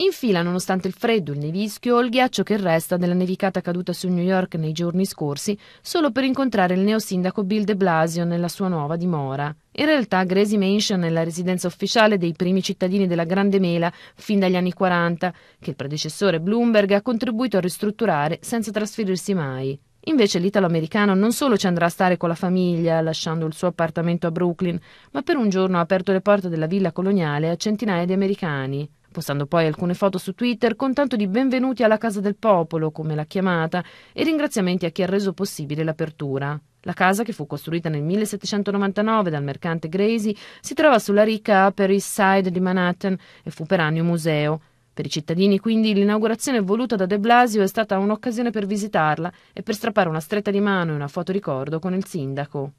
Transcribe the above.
Infila, nonostante il freddo, il nevischio, il ghiaccio che resta della nevicata caduta su New York nei giorni scorsi, solo per incontrare il neosindaco Bill de Blasio nella sua nuova dimora. In realtà Gracie Mansion è la residenza ufficiale dei primi cittadini della Grande Mela fin dagli anni 40, che il predecessore Bloomberg ha contribuito a ristrutturare senza trasferirsi mai. Invece l'italo-americano non solo ci andrà a stare con la famiglia, lasciando il suo appartamento a Brooklyn, ma per un giorno ha aperto le porte della villa coloniale a centinaia di americani postando poi alcune foto su Twitter con tanto di benvenuti alla Casa del Popolo, come l'ha chiamata, e ringraziamenti a chi ha reso possibile l'apertura. La casa, che fu costruita nel 1799 dal mercante Gracie, si trova sulla ricca Upper East Side di Manhattan e fu per anni un museo. Per i cittadini, quindi, l'inaugurazione voluta da De Blasio è stata un'occasione per visitarla e per strappare una stretta di mano e una foto ricordo con il sindaco.